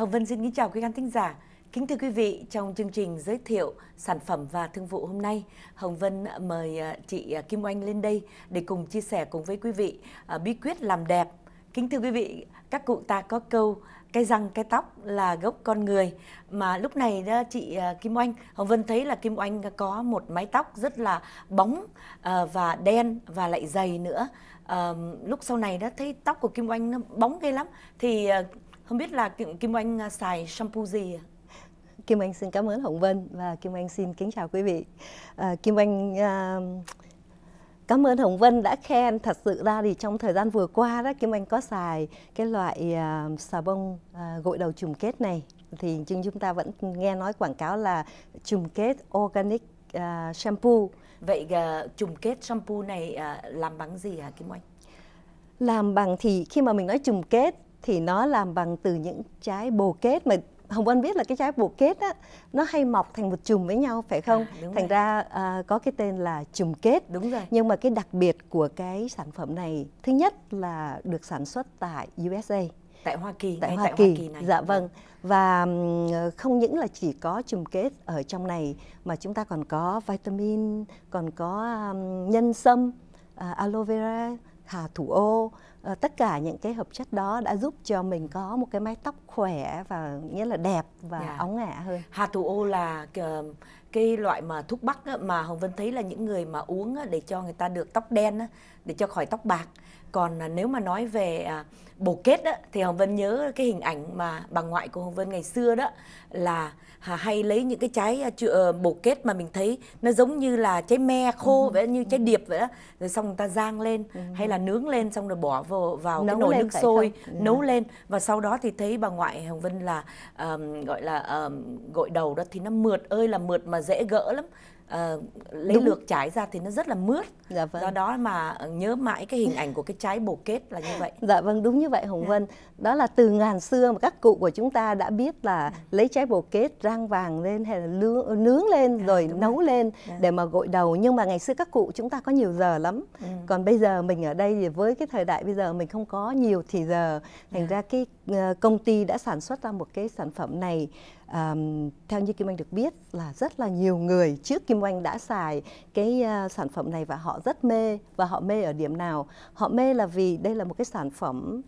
Hồng Vân xin kính chào quý khán thính giả. Kính thưa quý vị, trong chương trình giới thiệu sản phẩm và thương vụ hôm nay, Hồng Vân mời à, chị à, Kim Oanh lên đây để cùng chia sẻ cùng với quý vị à, bí quyết làm đẹp. Kính thưa quý vị, các cụ ta có câu cái răng cái tóc là gốc con người mà lúc này đó chị Kim Oanh Hồng Vân thấy là Kim Oanh có một mái tóc rất là bóng và đen và lại dày nữa lúc sau này đó thấy tóc của Kim Oanh nó bóng ghê lắm thì không biết là Kim Oanh à, xài shampoo gì ạ? Kim Anh xin cảm ơn Hồng Vân và Kim Anh xin kính chào quý vị. À, Kim Anh à, cảm ơn Hồng Vân đã khen. Thật sự ra thì trong thời gian vừa qua đó Kim Anh có xài cái loại à, xà bông à, gội đầu trùm kết này thì nhưng chúng ta vẫn nghe nói quảng cáo là trùm kết organic à, shampoo. Vậy à, trùm kết shampoo này à, làm bằng gì hả Kim Anh? Làm bằng thì khi mà mình nói trùm kết thì nó làm bằng từ những trái bồ kết mà Hồng Vân biết là cái trái bồ kết á nó hay mọc thành một chùm với nhau phải không? À, thành rồi. ra à, có cái tên là chùm kết. Đúng rồi. Nhưng mà cái đặc biệt của cái sản phẩm này thứ nhất là được sản xuất tại USA. Tại Hoa Kỳ. Tại, Hoa, tại Kỳ. Hoa Kỳ này. Dạ vâng. vâng. Và không những là chỉ có chùm kết ở trong này mà chúng ta còn có vitamin, còn có um, nhân sâm, uh, aloe vera, hà thủ ô Ờ, tất cả những cái hợp chất đó đã giúp cho mình có một cái mái tóc khỏe và nghĩa là đẹp và yeah. Dạ. óng ả hơn. Hà thủ ô là ờ, cái, loại mà thuốc bắc mà Hồng Vân thấy là những người mà uống để cho người ta được tóc đen để cho khỏi tóc bạc còn à, nếu mà nói về à, bồ kết đó, thì hồng vân nhớ cái hình ảnh mà bà ngoại của hồng vân ngày xưa đó là à, hay lấy những cái trái ờ, bồ kết mà mình thấy nó giống như là trái me khô ừ. vậy như trái điệp vậy đó rồi xong người ta rang lên ừ. hay là nướng lên xong rồi bỏ vào vào cái nồi nước sôi không? Ừ. nấu ừ. lên và sau đó thì thấy bà ngoại hồng vân là um, gọi là um, gội đầu đó thì nó mượt ơi là mượt mà dễ gỡ lắm uh, lấy Đúng. lược trái ra thì nó rất là mướt dạ vâng. do đó mà ờ, nhớ mãi cái hình ảnh của cái trái bồ kết là như vậy dạ vâng đúng như vậy hồng dạ. vân đó là từ ngàn xưa mà các cụ của chúng ta đã biết là dạ. lấy trái bồ kết rang vàng lên hay là lương, nướng lên à, rồi nấu rồi. lên dạ. để mà gội đầu nhưng mà ngày xưa các cụ chúng ta có nhiều giờ lắm ừ. còn bây giờ mình ở đây thì với cái thời đại bây giờ mình không có nhiều thì giờ thành dạ. ra cái ờ, công ty đã sản xuất ra một cái sản phẩm này à, theo như Kim Anh được biết là rất là nhiều người trước Kim Anh đã xài cái uh, sản phẩm này và họ rất mê và họ mê ở điểm nào họ mê là vì đây là một cái sản phẩm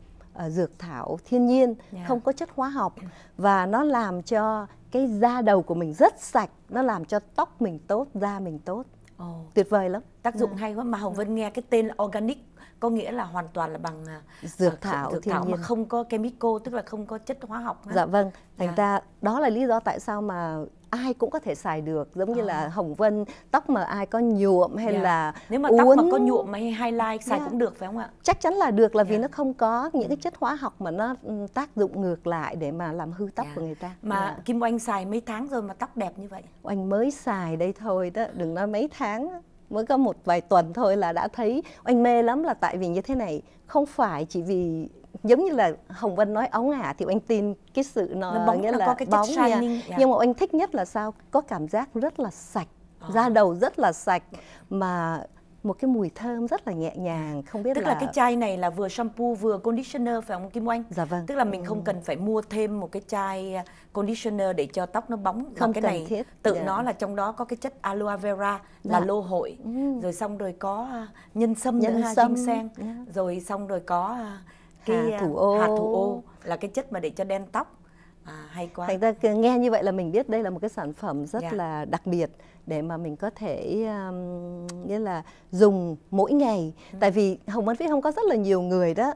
uh, dược thảo thiên nhiên yeah. Dạ. không có chất hóa học và nó làm cho cái da đầu của mình rất sạch nó làm cho tóc mình tốt da mình tốt oh. tuyệt vời lắm tác dụng yeah. Dạ. hay quá mà Hồng Vân nghe cái tên organic có nghĩa là hoàn toàn là bằng à, dược à, thảo dược thảo mà không có chemical tức là không có chất hóa học ha? dạ vâng thành à. ra đó là lý do tại sao mà ai cũng có thể xài được giống như ờ. là hồng vân tóc mà ai có nhuộm hay yeah. Dạ. là nếu mà uốn... tóc mà có nhuộm hay highlight dạ. xài yeah. cũng được phải không ạ chắc chắn là được là vì yeah. nó không có những cái ừ. chất hóa học mà nó ừ, tác dụng ngược lại để mà làm hư tóc yeah. của người ta mà yeah. kim oanh xài mấy tháng rồi mà tóc đẹp như vậy oanh mới xài đây thôi đó đừng nói mấy tháng mới có một vài tuần thôi là đã thấy anh mê lắm là tại vì như thế này không phải chỉ vì giống như là Hồng Vân nói ống ả thì anh tin cái sự nó, nó bóng, nghĩa nó là có cái bóng nha. Yeah. Dạ. nhưng mà anh thích nhất là sao có cảm giác rất là sạch ờ. da đầu rất là sạch mà một cái mùi thơm rất là nhẹ nhàng không biết tức là... là cái chai này là vừa shampoo vừa conditioner phải không Kim Oanh? Dạ vâng. Tức là mình ừ. không cần phải mua thêm một cái chai à, conditioner để cho tóc nó bóng không cái cần này thiết. tự yeah. Dạ. nó là trong đó có cái chất aloe vera là dạ. lô hội ừ. rồi xong rồi có à, nhân sâm nhân nữa, sâm sen yeah. Dạ. rồi xong rồi có à, cái à, thủ ô hạt thủ ô là cái chất mà để cho đen tóc À, hay quá. Thành ra nghe như vậy là mình biết đây là một cái sản phẩm rất yeah. Dạ. là đặc biệt để mà mình có thể um, nghĩa là dùng mỗi ngày. Ừ. Tại vì Hồng Văn Vĩ không có rất là nhiều người đó.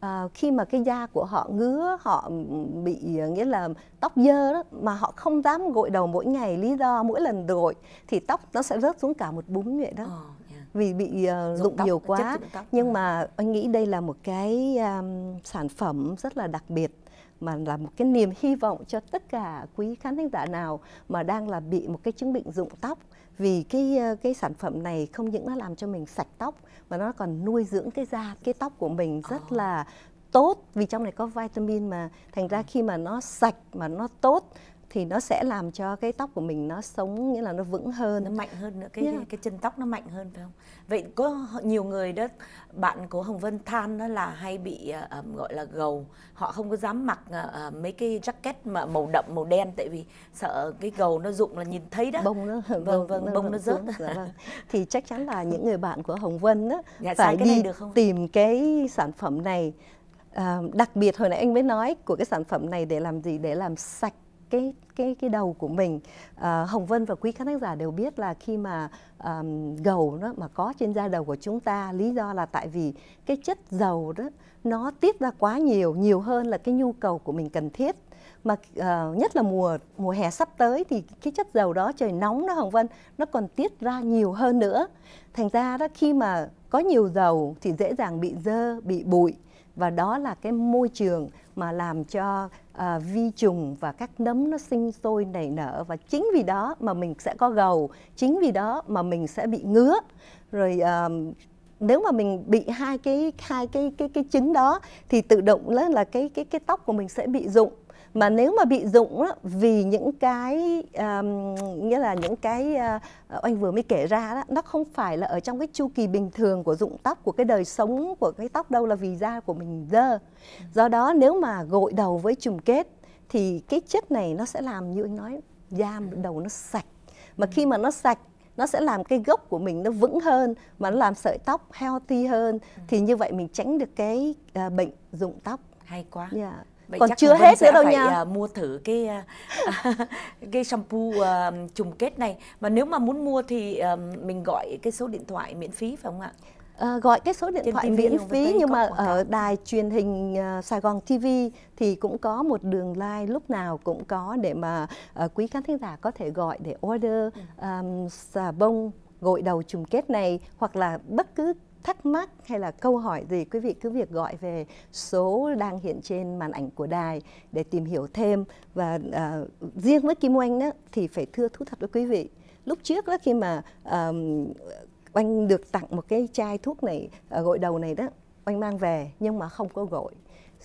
À, khi mà cái da của họ ngứa họ bị nghĩa là tóc dơ đó mà họ không dám gội đầu mỗi ngày lý do mỗi lần gội thì tóc nó sẽ rớt xuống cả một búng vậy đó oh, ờ, yeah. Dạ. vì bị uh, dụng nhiều quá nhưng ừ. mà anh nghĩ đây là một cái um, sản phẩm rất là đặc biệt mà là một cái niềm hy vọng cho tất cả quý khán thính giả nào mà đang là bị một cái chứng bệnh rụng tóc vì cái ờ, cái sản phẩm này không những nó làm cho mình sạch tóc mà nó còn nuôi dưỡng cái da cái tóc của mình ờ. rất là tốt vì trong này có vitamin mà thành ra ừ. khi mà nó sạch mà nó tốt thì nó sẽ làm cho cái tóc của mình nó sống nghĩa là nó vững hơn nó mạnh hơn nữa cái yeah. cái chân tóc nó mạnh hơn phải không vậy có nhiều người đó bạn của hồng vân than đó là hay bị uh, gọi là gầu họ không có dám mặc uh, mấy cái jacket mà màu đậm màu đen tại vì sợ cái gầu nó rụng là nhìn thấy đó bông nó vâng vâng, bông nó, nó rớt dạ vâng. thì chắc chắn là những người bạn của hồng vân đó dạ, phải đi được không? tìm cái sản phẩm này À, đặc biệt hồi nãy anh mới nói của cái sản phẩm này để làm gì để làm sạch cái cái cái đầu của mình à, Hồng Vân và quý khán giả đều biết là khi mà um, gầu nó mà có trên da đầu của chúng ta lý do là tại vì cái chất dầu đó nó tiết ra quá nhiều nhiều hơn là cái nhu cầu của mình cần thiết mà uh, nhất là mùa mùa hè sắp tới thì cái chất dầu đó trời nóng đó Hồng Vân nó còn tiết ra nhiều hơn nữa thành ra đó khi mà có nhiều dầu thì dễ dàng bị dơ bị bụi và đó là cái môi trường mà làm cho à, vi trùng và các nấm nó sinh sôi nảy nở và chính vì đó mà mình sẽ có gầu chính vì đó mà mình sẽ bị ngứa rồi à, nếu mà mình bị hai cái hai cái cái cái chứng đó thì tự động là cái cái cái tóc của mình sẽ bị rụng mà nếu mà bị dụng đó, vì những cái um, nghĩa là những cái uh, anh vừa mới kể ra đó nó không phải là ở trong cái chu kỳ bình thường của dụng tóc của cái đời sống của cái tóc đâu là vì da của mình dơ do đó nếu mà gội đầu với trùng kết thì cái chất này nó sẽ làm như anh nói da đầu nó sạch mà khi mà nó sạch nó sẽ làm cái gốc của mình nó vững hơn mà nó làm sợi tóc healthy hơn thì như vậy mình tránh được cái uh, bệnh rụng tóc hay quá yeah. Dạ. Vậy còn chưa hết nữa đâu phải nha. À, mua thử cái à, cái shampoo uh, trùng kết này mà nếu mà muốn mua thì uh, mình gọi cái số điện thoại miễn phí phải không ạ? À, gọi cái số điện Trên thoại miễn phí nhưng mà ở đài truyền hình uh, Sài Gòn TV thì cũng có một đường line lúc nào cũng có để mà uh, quý khán thính giả có thể gọi để order um, xà bông gội đầu trùng kết này hoặc là bất cứ thắc mắc hay là câu hỏi gì quý vị cứ việc gọi về số đang hiện trên màn ảnh của đài để tìm hiểu thêm và uh, riêng với Kim Oanh đó thì phải thưa thú thật với quý vị lúc trước đó khi mà um, Oanh được tặng một cái chai thuốc này uh, gội đầu này đó anh mang về nhưng mà không có gội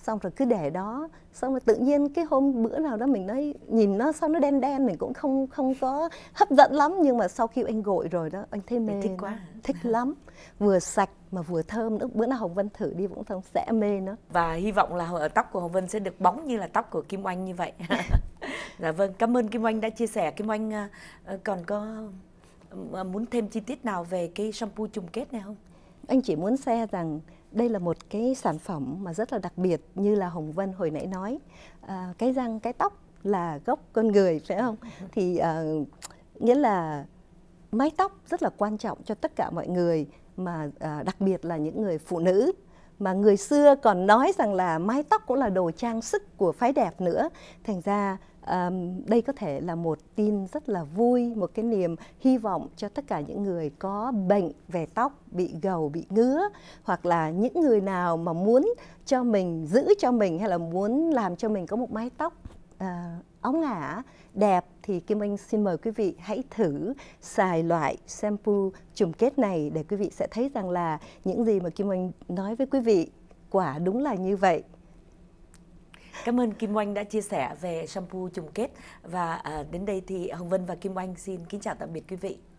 xong rồi cứ để đó xong rồi tự nhiên cái hôm bữa nào đó mình nói nhìn nó sao nó đen đen mình cũng không không có hấp dẫn lắm nhưng mà sau khi anh gội rồi đó anh thấy mê mình thích quá thích lắm vừa sạch mà vừa thơm nữa bữa nào hồng vân thử đi cũng không sẽ mê nó và hy vọng là tóc của hồng vân sẽ được bóng như là tóc của kim oanh như vậy dạ vâng cảm ơn kim oanh đã chia sẻ kim oanh à, ờ, còn có à, muốn thêm chi tiết nào về cái shampoo chung kết này không anh chỉ muốn xe rằng đây là một cái sản phẩm mà rất là đặc biệt như là Hồng Vân hồi nãy nói à, cái răng cái tóc là gốc con người phải không thì à, nghĩa là mái tóc rất là quan trọng cho tất cả mọi người mà à, đặc biệt là những người phụ nữ mà người xưa còn nói rằng là mái tóc cũng là đồ trang sức của phái đẹp nữa thành ra um, đây có thể là một tin rất là vui một cái niềm hy vọng cho tất cả những người có bệnh về tóc bị gầu bị ngứa hoặc là những người nào mà muốn cho mình giữ cho mình hay là muốn làm cho mình có một mái tóc à, ống ả đẹp thì Kim Anh xin mời quý vị hãy thử xài loại shampoo trùng kết này để quý vị sẽ thấy rằng là những gì mà Kim Anh nói với quý vị quả đúng là như vậy. Cảm ơn Kim Oanh đã chia sẻ về shampoo trùng kết và à, đến đây thì Hồng Vân và Kim Oanh xin kính chào tạm biệt quý vị.